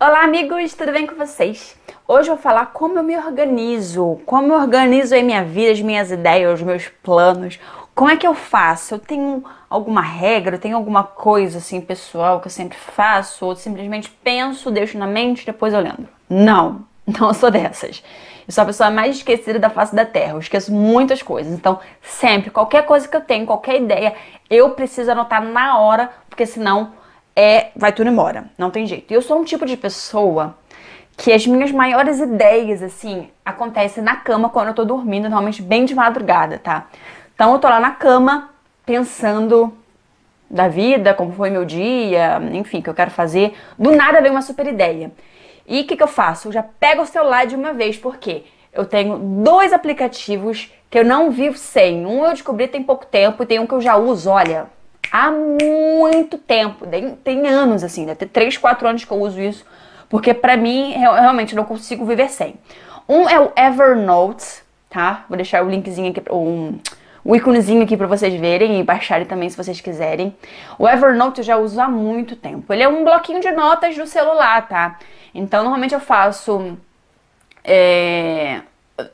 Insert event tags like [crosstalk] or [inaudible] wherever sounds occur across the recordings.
Olá, amigos, tudo bem com vocês? Hoje eu vou falar como eu me organizo, como eu organizo a minha vida, as minhas ideias, os meus planos. Como é que eu faço? Eu tenho alguma regra, eu tenho alguma coisa assim pessoal que eu sempre faço ou simplesmente penso, deixo na mente, depois eu lembro? Não, [laughs] não sou dessas. Eu sou a pessoa mais esquecida da face da Terra. Eu esqueço muitas coisas. Então, sempre, qualquer coisa que eu tenho, qualquer ideia, eu preciso anotar na hora, porque senão é vai tudo embora, não tem jeito. E eu sou um tipo de pessoa que as minhas maiores ideias, assim, acontecem na cama quando eu tô dormindo, normalmente bem de madrugada, tá? Então eu tô lá na cama pensando da vida, como foi meu dia, enfim, o que eu quero fazer. Do nada vem uma super ideia. E o que, que eu faço? Eu já pego o celular de uma vez, porque eu tenho dois aplicativos que eu não vivo sem. Um eu descobri tem pouco tempo e tem um que eu já uso, olha, há muito tempo. Tem, tem anos, assim, deve ter 3, 4 anos que eu uso isso, porque pra mim, eu, realmente, não consigo viver sem. Um é o Evernote, tá? Vou deixar o linkzinho aqui, ou um, o íconezinho aqui para vocês verem e baixarem também se vocês quiserem. O Evernote eu já uso há muito tempo. Ele é um bloquinho de notas do celular, tá? Então normalmente eu faço é,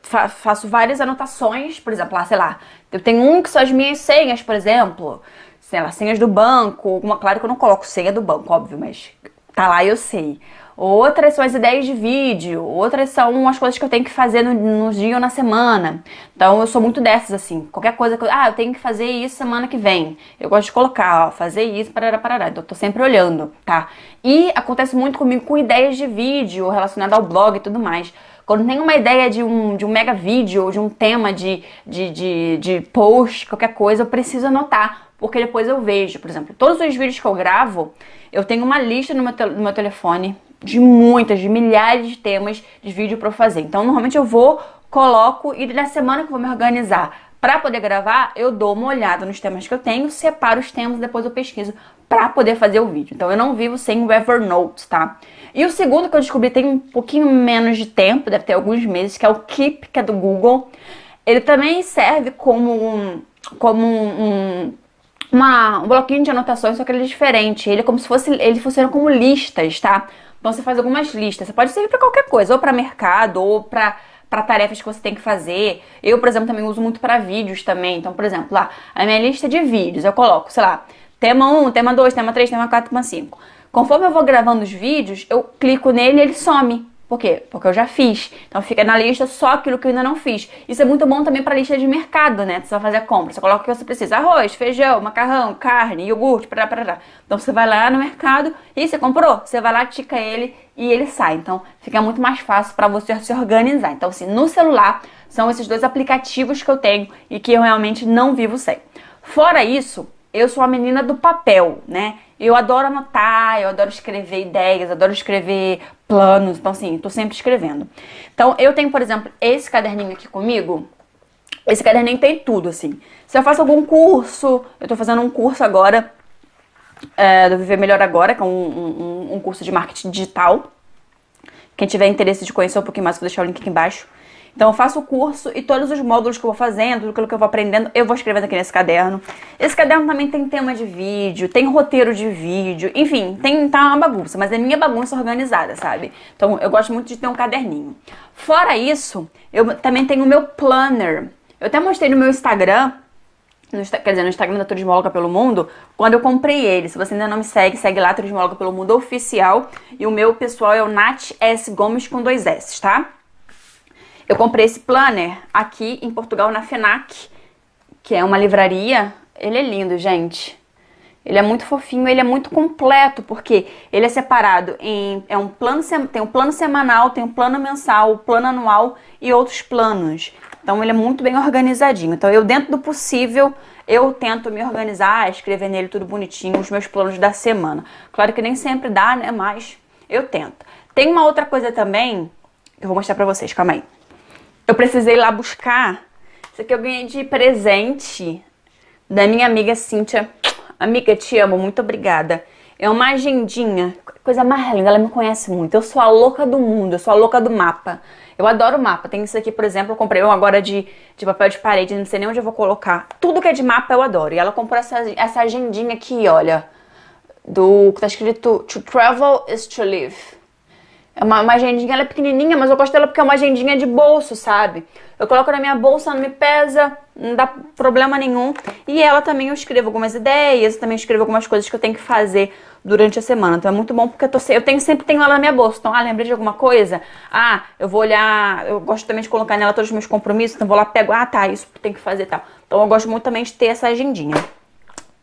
fa faço várias anotações, por exemplo, lá, sei lá, eu tenho um que são as minhas senhas, por exemplo sei lá, senhas do banco, uma, claro que eu não coloco senha do banco, óbvio, mas tá lá eu sei. Outras são as ideias de vídeo, outras são as coisas que eu tenho que fazer no, no dia ou na semana. Então eu sou muito dessas, assim. Qualquer coisa que eu. Ah, eu tenho que fazer isso semana que vem. Eu gosto de colocar, ó, fazer isso, parará, parará. Então eu tô sempre olhando, tá? E acontece muito comigo com ideias de vídeo relacionada ao blog e tudo mais quando tem uma ideia de um, de um mega vídeo ou de um tema de, de, de, de post, qualquer coisa, eu preciso anotar porque depois eu vejo. Por exemplo, todos os vídeos que eu gravo, eu tenho uma lista no meu, te no meu telefone de muitas, de milhares de temas de vídeo para fazer. Então, normalmente eu vou, coloco e na semana que eu vou me organizar para poder gravar, eu dou uma olhada nos temas que eu tenho, separo os temas, depois eu pesquiso para poder fazer o vídeo. Então eu não vivo sem o Evernote, tá? E o segundo que eu descobri tem um pouquinho menos de tempo, deve ter alguns meses, que é o Keep, que é do Google. Ele também serve como um, como um, um uma, um bloquinho de anotações, só que ele é diferente. Ele é como se fosse, ele funciona como listas, tá? Então você faz algumas listas. Você pode servir para qualquer coisa, ou para mercado, ou para para tarefas que você tem que fazer. Eu, por exemplo, também uso muito para vídeos também. Então, por exemplo, lá, a minha lista de vídeos, eu coloco, sei lá, tema 1, tema 2, tema 3, tema 4, tema 5. Conforme eu vou gravando os vídeos, eu clico nele e ele some. Por quê? Porque eu já fiz. Então fica na lista só aquilo que eu ainda não fiz. Isso é muito bom também para lista de mercado, né? Você vai fazer a compra, você coloca o que você precisa: arroz, feijão, macarrão, carne, iogurte, parará, parará. Então você vai lá no mercado e você comprou, você vai lá, tica ele e ele sai. Então fica muito mais fácil para você se organizar. Então, assim, no celular são esses dois aplicativos que eu tenho e que eu realmente não vivo sem. Fora isso, eu sou a menina do papel, né? Eu adoro anotar, eu adoro escrever ideias, adoro escrever planos. Então, assim, tô sempre escrevendo. Então, eu tenho, por exemplo, esse caderninho aqui comigo. Esse caderninho tem tudo, assim. Se eu faço algum curso, eu tô fazendo um curso agora é, do Viver Melhor Agora, que é um, um, um curso de marketing digital. Quem tiver interesse de conhecer um pouquinho mais, vou deixar o link aqui embaixo. Então eu faço o curso e todos os módulos que eu vou fazendo, tudo aquilo que eu vou aprendendo, eu vou escrevendo aqui nesse caderno. Esse caderno também tem tema de vídeo, tem roteiro de vídeo, enfim, tem tá uma bagunça, mas é minha bagunça organizada, sabe? Então eu gosto muito de ter um caderninho. Fora isso, eu também tenho o meu planner. Eu até mostrei no meu Instagram no, quer dizer, no Instagram da Turismóloga pelo Mundo, quando eu comprei ele. Se você ainda não me segue, segue lá, Turismóloga pelo Mundo Oficial. E o meu pessoal é o Nath S. Gomes com dois S, tá? Eu comprei esse planner aqui em Portugal, na FENAC, que é uma livraria. Ele é lindo, gente. Ele é muito fofinho, ele é muito completo, porque ele é separado em. É um plano, tem um plano semanal, tem um plano mensal, um plano anual e outros planos. Então ele é muito bem organizadinho. Então eu, dentro do possível, eu tento me organizar, escrever nele tudo bonitinho, os meus planos da semana. Claro que nem sempre dá, né? Mas eu tento. Tem uma outra coisa também que eu vou mostrar pra vocês, calma aí eu precisei ir lá buscar. Isso aqui eu ganhei de presente da minha amiga Cíntia. Amiga, te amo, muito obrigada. É uma agendinha, coisa mais linda, ela me conhece muito. Eu sou a louca do mundo, eu sou a louca do mapa. Eu adoro mapa. Tem isso aqui, por exemplo, eu comprei um agora de, de papel de parede, não sei nem onde eu vou colocar. Tudo que é de mapa eu adoro. E ela comprou essa, essa agendinha aqui, olha. Do que tá escrito To Travel is to Live. É uma, uma agendinha, ela é pequenininha, mas eu gosto dela porque é uma agendinha de bolso, sabe? Eu coloco na minha bolsa, não me pesa, não dá problema nenhum. E ela também eu escrevo algumas ideias, eu também escrevo algumas coisas que eu tenho que fazer durante a semana. Então é muito bom porque eu, tô, eu tenho, sempre tenho ela na minha bolsa. Então, ah, lembrei de alguma coisa? Ah, eu vou olhar, eu gosto também de colocar nela todos os meus compromissos, então vou lá, pego, ah, tá, isso tem que fazer e tal. Então eu gosto muito também de ter essa agendinha.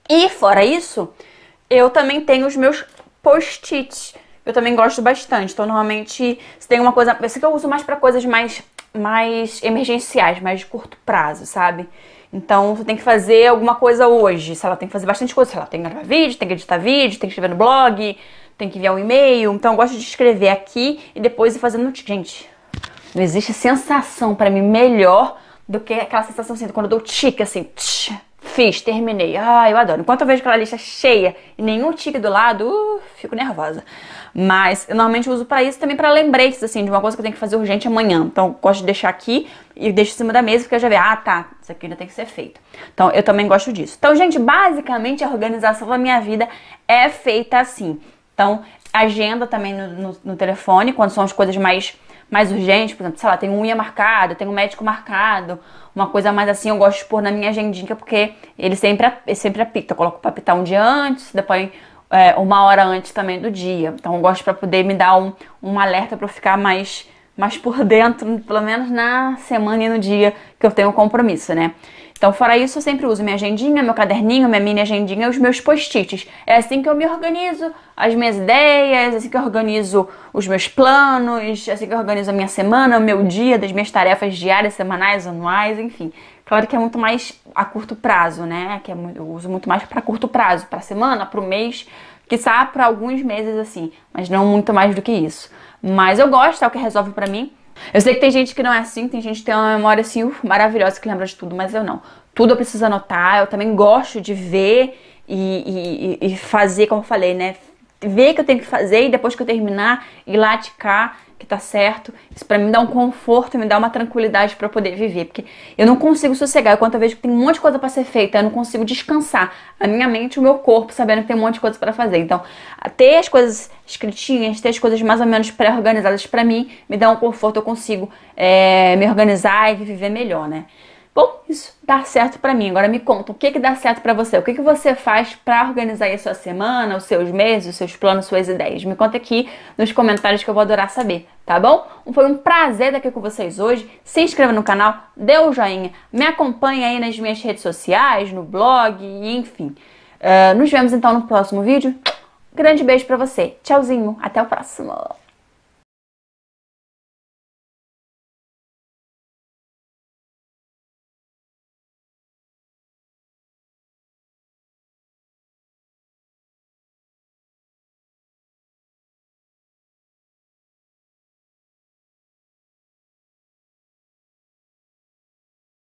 E fora isso, eu também tenho os meus post-its eu também gosto bastante. Então, normalmente, se tem uma coisa. Eu sei que eu uso mais para coisas mais, mais emergenciais, mais de curto prazo, sabe? Então, você tem que fazer alguma coisa hoje. se ela tem que fazer bastante coisa. Sei lá, tem que gravar vídeo, tem que editar vídeo, tem que escrever no blog, tem que enviar um e-mail. Então, eu gosto de escrever aqui e depois ir fazendo. Gente, não existe sensação para mim melhor do que aquela sensação assim, quando eu dou tique, assim. Tch Fiz, terminei. Ah, eu adoro. Enquanto eu vejo aquela lista cheia e nenhum tique do lado, uh, fico nervosa. Mas eu normalmente uso para isso também para lembretes, assim, de uma coisa que eu tenho que fazer urgente amanhã. Então, gosto de deixar aqui e deixo em cima da mesa, porque eu já vejo, ah, tá, isso aqui ainda tem que ser feito. Então, eu também gosto disso. Então, gente, basicamente a organização da minha vida é feita assim. Então, agenda também no, no, no telefone, quando são as coisas mais mais urgente, por exemplo, sei lá, tenho unha marcado, tenho um médico marcado, uma coisa mais assim, eu gosto de pôr na minha agendinha porque ele sempre, ele sempre apita. Eu coloco pra apitar um dia antes, depois é, uma hora antes também do dia. Então eu gosto para poder me dar um, um alerta para ficar mais, mais por dentro, pelo menos na semana e no dia que eu tenho compromisso, né? Então, fora isso, eu sempre uso minha agendinha, meu caderninho, minha mini agendinha e os meus post-its. É assim que eu me organizo as minhas ideias, é assim que eu organizo os meus planos, é assim que eu organizo a minha semana, o meu dia, das minhas tarefas diárias, semanais, anuais, enfim. Claro que é muito mais a curto prazo, né? Que é eu uso muito mais para curto prazo, para semana, para o mês, quizá para alguns meses assim, mas não muito mais do que isso. Mas eu gosto, é o que resolve para mim. Eu sei que tem gente que não é assim, tem gente que tem uma memória assim maravilhosa que lembra de tudo, mas eu não. Tudo eu preciso anotar, eu também gosto de ver e, e, e fazer, como eu falei, né? Ver que eu tenho que fazer e depois que eu terminar, ir lá que tá certo. Isso para mim dá um conforto, me dá uma tranquilidade para poder viver, porque eu não consigo sossegar enquanto eu vejo que tem um monte de coisa para ser feita, eu não consigo descansar a minha mente, o meu corpo, sabendo que tem um monte de coisa para fazer. Então, ter as coisas escritinhas, ter as coisas mais ou menos pré-organizadas para mim, me dá um conforto, eu consigo é, me organizar e viver melhor, né? Bom, isso dá certo para mim. Agora me conta, o que que dá certo para você? O que que você faz para organizar a sua semana, os seus meses, os seus planos, suas ideias? Me conta aqui nos comentários que eu vou adorar saber, tá bom? Foi um prazer estar aqui com vocês hoje. Se inscreva no canal, dê o um joinha, me acompanhe aí nas minhas redes sociais, no blog, enfim. Uh, nos vemos então no próximo vídeo. Grande beijo para você. Tchauzinho, até o próximo.